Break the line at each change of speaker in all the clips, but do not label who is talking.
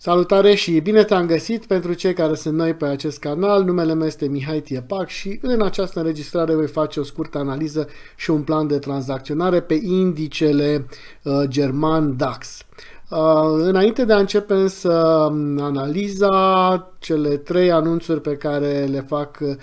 Salutare și bine te-am găsit pentru cei care sunt noi pe acest canal. Numele meu este Mihai Tiepac și în această înregistrare voi face o scurtă analiză și un plan de tranzacționare pe indicele uh, german DAX. Uh, înainte de a începe însă um, analiza, cele trei anunțuri pe care le fac uh,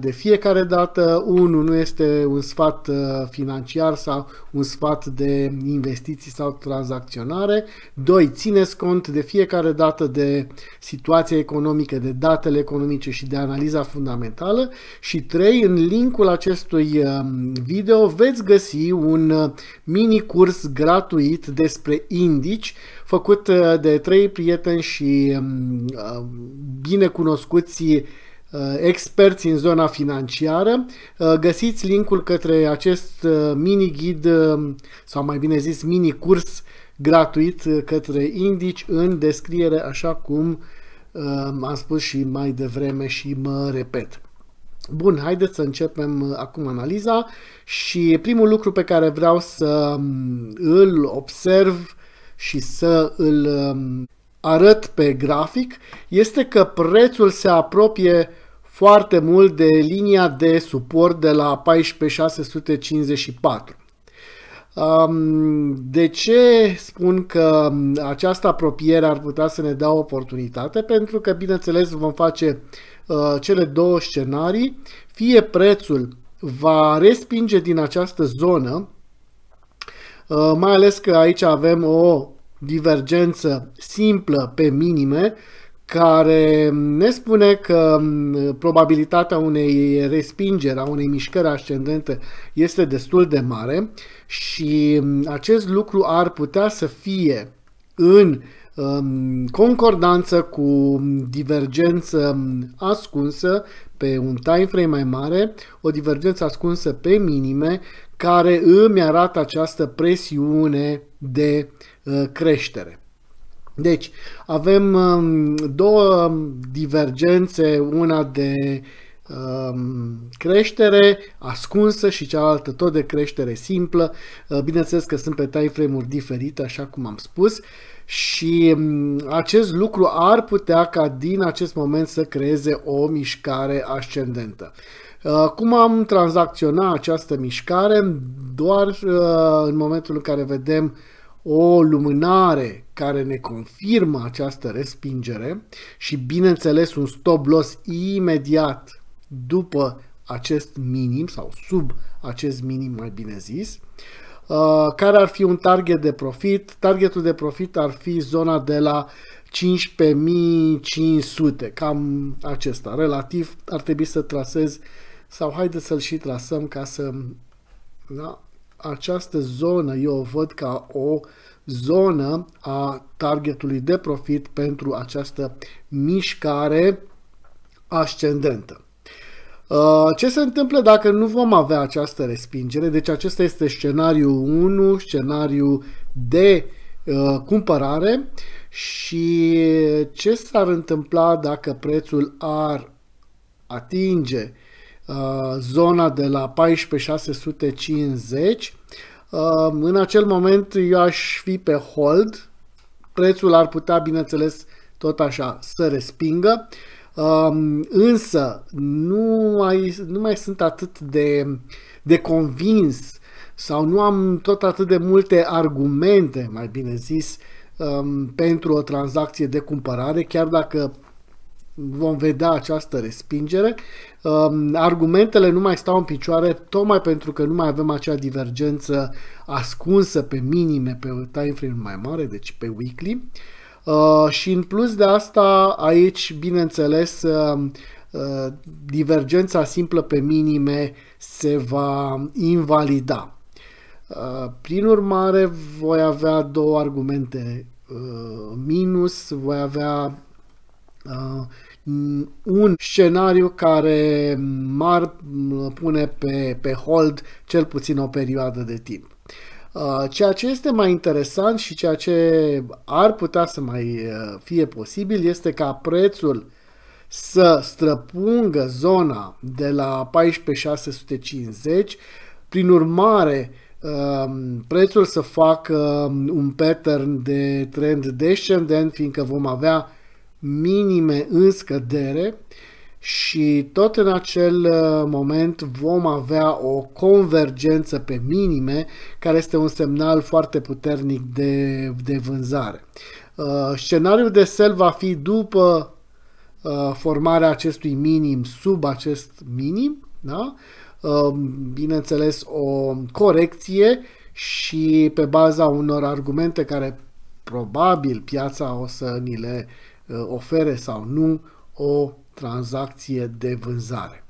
de fiecare dată, unul nu este un sfat uh, financiar sau un sfat de investiții sau tranzacționare, doi, țineți cont de fiecare dată de situația economică, de datele economice și de analiza fundamentală și trei, în linkul acestui um, video veți găsi un mini curs gratuit despre indici făcut uh, de trei prieteni și um, uh, binecunoscuți, uh, experți în zona financiară. Găsiți linkul către acest mini ghid um, sau mai bine zis mini curs gratuit către indici în descriere așa cum um, am spus și mai devreme și mă repet. Bun, haideți să începem acum analiza și primul lucru pe care vreau să îl observ și să îl um, arăt pe grafic este că prețul se apropie foarte mult de linia de suport de la 14654. Um, de ce spun că um, această apropiere ar putea să ne dea o oportunitate? Pentru că, bineînțeles, vom face uh, cele două scenarii. Fie prețul va respinge din această zonă, Uh, mai ales că aici avem o divergență simplă pe minime care ne spune că um, probabilitatea unei respingeri, a unei mișcări ascendente este destul de mare și um, acest lucru ar putea să fie în Um, concordanță cu divergență ascunsă pe un time frame mai mare, o divergență ascunsă pe minime, care îmi arată această presiune de uh, creștere. Deci, avem um, două um, divergențe, una de Ehm, creștere ascunsă și cealaltă tot de creștere simplă. Ehm, bineînțeles că sunt pe frame uri diferite, așa cum am spus, și ehm, acest lucru ar putea ca din acest moment să creeze o mișcare ascendentă. Cum am tranzacționa această mișcare? Doar în momentul în care vedem o lumânare care ne confirmă această respingere și bineînțeles un stop loss imediat după acest minim sau sub acest minim mai bine zis. Uh, care ar fi un target de profit? Targetul de profit ar fi zona de la 15.500, cam acesta. Relativ ar trebui să trasez sau haideți să-l și trasăm ca să... Da? Această zonă eu o văd ca o zonă a targetului de profit pentru această mișcare ascendentă. Uh, ce se întâmplă dacă nu vom avea această respingere? Deci acesta este scenariul 1, scenariu de uh, cumpărare și ce s-ar întâmpla dacă prețul ar atinge uh, zona de la 14650 în acel moment eu aș fi pe hold prețul ar putea bineînțeles tot așa să respingă Um, însă nu mai, nu mai sunt atât de, de convins sau nu am tot atât de multe argumente, mai bine zis, um, pentru o tranzacție de cumpărare, chiar dacă vom vedea această respingere. Um, argumentele nu mai stau în picioare tocmai pentru că nu mai avem acea divergență ascunsă pe minime, pe time frame mai mare, deci pe weekly. Uh, Uh, și în plus de asta, aici, bineînțeles, uh, uh, divergența simplă pe minime se va invalida. Prin urmare, voi avea două argumente minus, voi avea un scenariu care m-ar pune pe, pe hold cel puțin o perioadă de timp. Uh, ceea ce este mai interesant și ceea ce ar putea să mai uh, fie posibil este ca prețul să străpungă zona de la 14650, prin urmare um, prețul să facă um, un pattern de trend descendent, fiindcă vom avea minime în scădere și tot în acel uh, moment vom avea o convergență pe minime care este un semnal foarte puternic de, de vânzare. Uh, scenariul de sell va fi după uh, formarea acestui minim sub acest minim, da? bineînțeles o corecție și pe baza unor argumente care probabil piața o să ni le ofere sau nu o tranzacție de vânzare.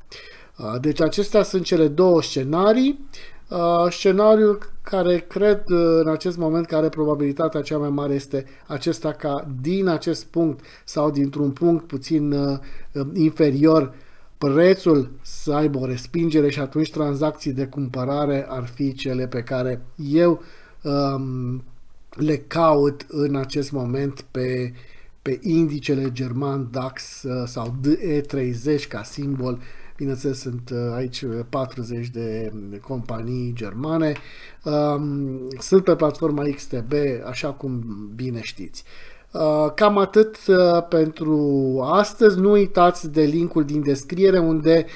Uh, deci acestea sunt cele două scenarii. Uh, scenariul care cred uh, în acest moment că are probabilitatea cea mai mare este acesta ca din acest punct sau dintr-un punct puțin inferior prețul să aibă o respingere și atunci tranzacții de cumpărare ar fi cele pe care eu um, le caut în acest moment pe uh, pe indicele german DAX uh, sau DE30 ca simbol. Bineînțeles, sunt uh, aici 40 uh, de companii germane. Um, sunt pe platforma XTB, așa cum bine știți. Cam atât pentru astăzi. Nu uitați de linkul din descriere unde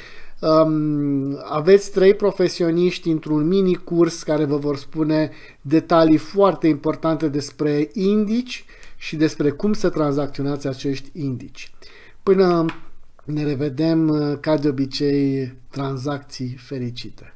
um, aveți trei profesioniști într-un mini curs care vă vor spune detalii foarte importante despre indici și despre cum să tranzacționați acești indici. Până ne revedem, ca de obicei, tranzacții fericite!